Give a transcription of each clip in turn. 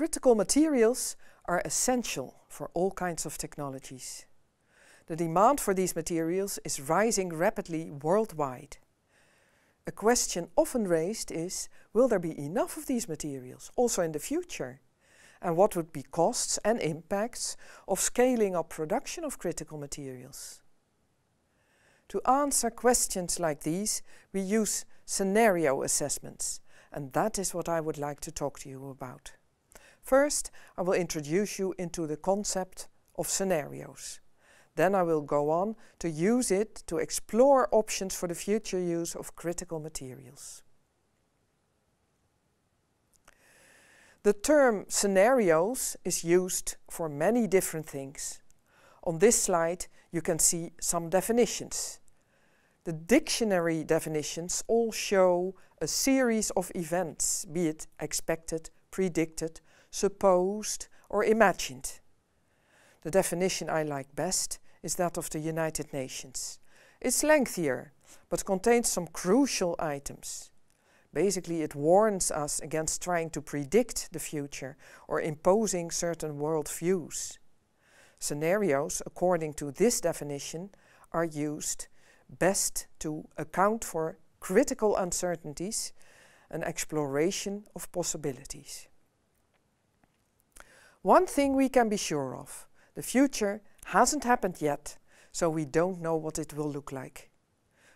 Critical materials are essential for all kinds of technologies. The demand for these materials is rising rapidly worldwide. A question often raised is, will there be enough of these materials, also in the future? And what would be costs and impacts of scaling up production of critical materials? To answer questions like these, we use scenario assessments, and that is what I would like to talk to you about. First, I will introduce you into the concept of scenarios. Then I will go on to use it to explore options for the future use of critical materials. The term scenarios is used for many different things. On this slide you can see some definitions. The dictionary definitions all show a series of events, be it expected, predicted supposed or imagined. The definition I like best is that of the United Nations. It's lengthier, but contains some crucial items. Basically, it warns us against trying to predict the future or imposing certain world views. Scenarios, according to this definition, are used best to account for critical uncertainties and exploration of possibilities. One thing we can be sure of, the future hasn't happened yet, so we don't know what it will look like.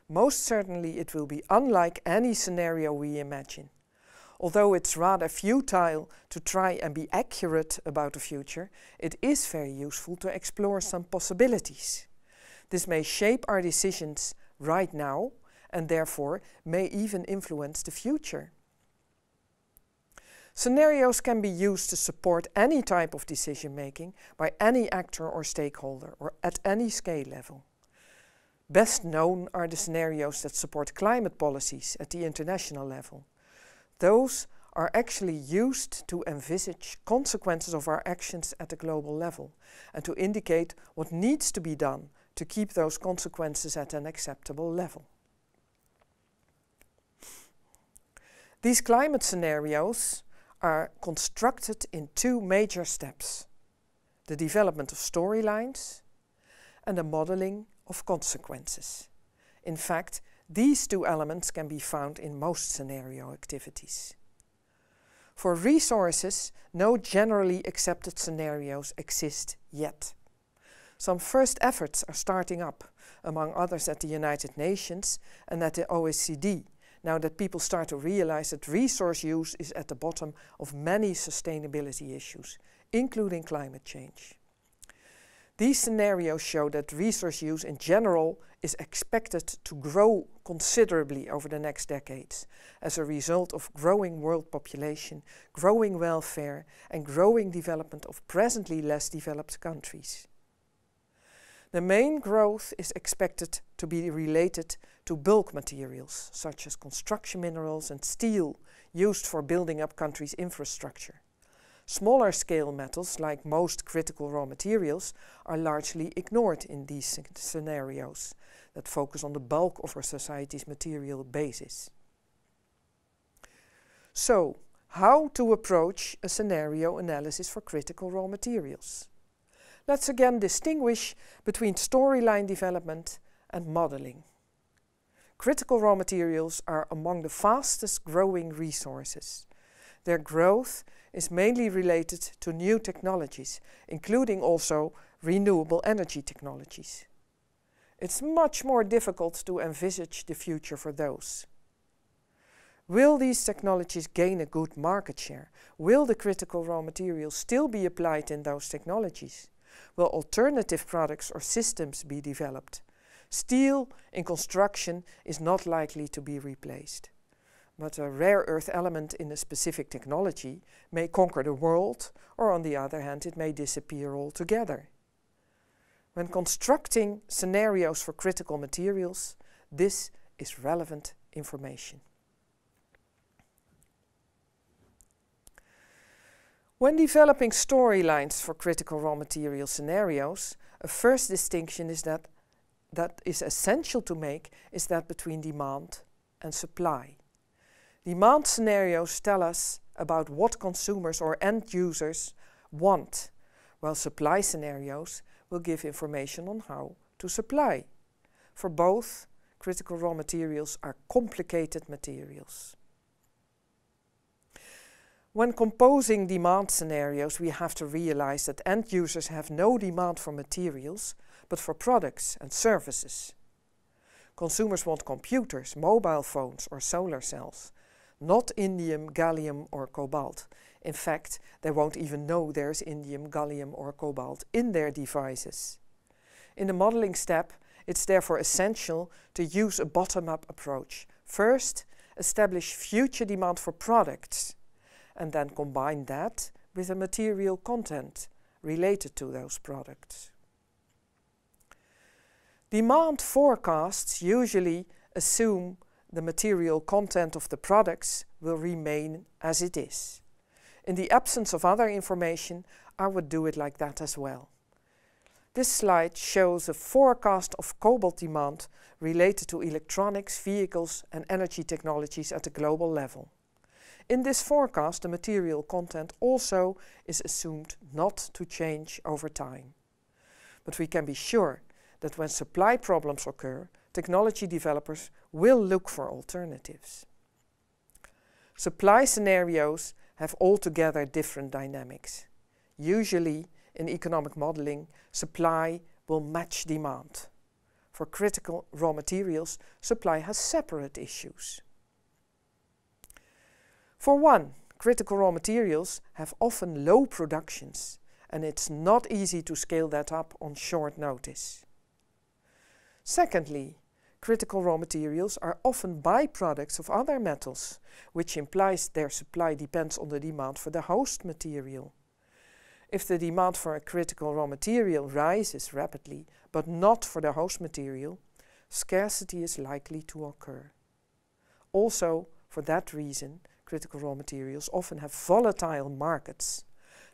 Most certainly it will be unlike any scenario we imagine. Although it's rather futile to try and be accurate about the future, it is very useful to explore some possibilities. This may shape our decisions right now and therefore may even influence the future. Scenarios can be used to support any type of decision making by any actor or stakeholder or at any scale level. Best known are the scenarios that support climate policies at the international level. Those are actually used to envisage consequences of our actions at the global level and to indicate what needs to be done to keep those consequences at an acceptable level. These climate scenarios are constructed in two major steps the development of storylines and the modeling of consequences. In fact, these two elements can be found in most scenario activities. For resources, no generally accepted scenarios exist yet. Some first efforts are starting up, among others at the United Nations and at the OECD, now that people start to realize that resource use is at the bottom of many sustainability issues, including climate change. These scenarios show that resource use in general is expected to grow considerably over the next decades as a result of growing world population, growing welfare and growing development of presently less developed countries. The main growth is expected to be related to bulk materials, such as construction minerals and steel, used for building up countries' infrastructure. Smaller scale metals, like most critical raw materials, are largely ignored in these scenarios that focus on the bulk of our society's material basis. So, how to approach a scenario analysis for critical raw materials? let's again distinguish between storyline development and modeling. Critical raw materials are among the fastest growing resources. Their growth is mainly related to new technologies, including also renewable energy technologies. It's much more difficult to envisage the future for those. Will these technologies gain a good market share? Will the critical raw materials still be applied in those technologies? will alternative products or systems be developed? Steel in construction is not likely to be replaced. But a rare earth element in a specific technology may conquer the world, or on the other hand, it may disappear altogether. When constructing scenarios for critical materials, this is relevant information. When developing storylines for critical raw material scenarios, a first distinction is that that is essential to make is that between demand and supply. Demand scenarios tell us about what consumers or end users want, while supply scenarios will give information on how to supply. For both, critical raw materials are complicated materials. When composing demand scenarios, we have to realize that end users have no demand for materials, but for products and services. Consumers want computers, mobile phones or solar cells, not indium, gallium or cobalt. In fact, they won't even know there's indium, gallium or cobalt in their devices. In the modeling step, it's therefore essential to use a bottom-up approach. First, establish future demand for products and then combine that with the material content related to those products. Demand forecasts usually assume the material content of the products will remain as it is. In the absence of other information, I would do it like that as well. This slide shows a forecast of cobalt demand related to electronics, vehicles and energy technologies at the global level. In this forecast, the material content also is assumed not to change over time. But we can be sure that when supply problems occur, technology developers will look for alternatives. Supply scenarios have altogether different dynamics. Usually, in economic modeling, supply will match demand. For critical raw materials, supply has separate issues. For one, critical raw materials have often low productions and it's not easy to scale that up on short notice. Secondly, critical raw materials are often byproducts of other metals, which implies their supply depends on the demand for the host material. If the demand for a critical raw material rises rapidly, but not for the host material, scarcity is likely to occur. Also, for that reason, critical raw materials often have volatile markets.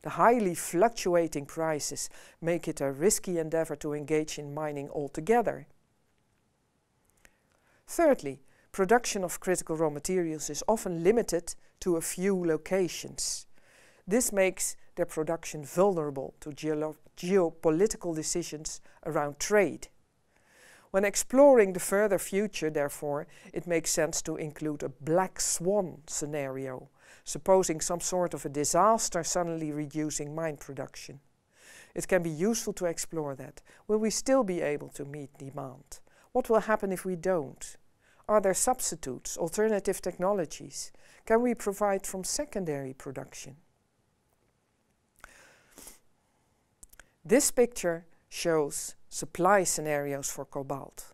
The highly fluctuating prices make it a risky endeavor to engage in mining altogether. Thirdly, production of critical raw materials is often limited to a few locations. This makes their production vulnerable to geopolitical decisions around trade. When exploring the further future, therefore, it makes sense to include a black swan scenario, supposing some sort of a disaster suddenly reducing mine production. It can be useful to explore that. Will we still be able to meet demand? What will happen if we don't? Are there substitutes, alternative technologies? Can we provide from secondary production? This picture shows supply scenarios for cobalt.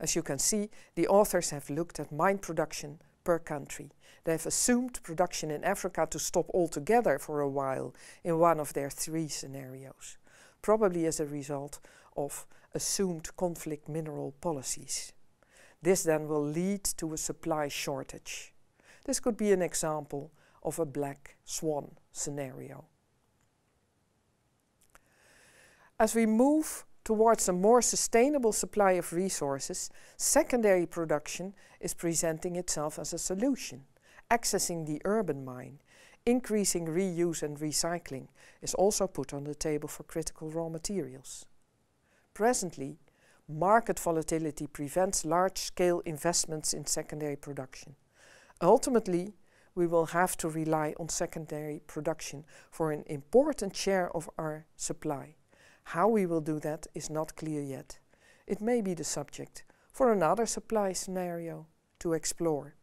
As you can see, the authors have looked at mine production per country. They have assumed production in Africa to stop altogether for a while in one of their three scenarios, probably as a result of assumed conflict mineral policies. This then will lead to a supply shortage. This could be an example of a black swan scenario. As we move towards a more sustainable supply of resources, secondary production is presenting itself as a solution. Accessing the urban mine, increasing reuse and recycling is also put on the table for critical raw materials. Presently, market volatility prevents large-scale investments in secondary production. Ultimately, we will have to rely on secondary production for an important share of our supply. How we will do that is not clear yet. It may be the subject for another supply scenario to explore.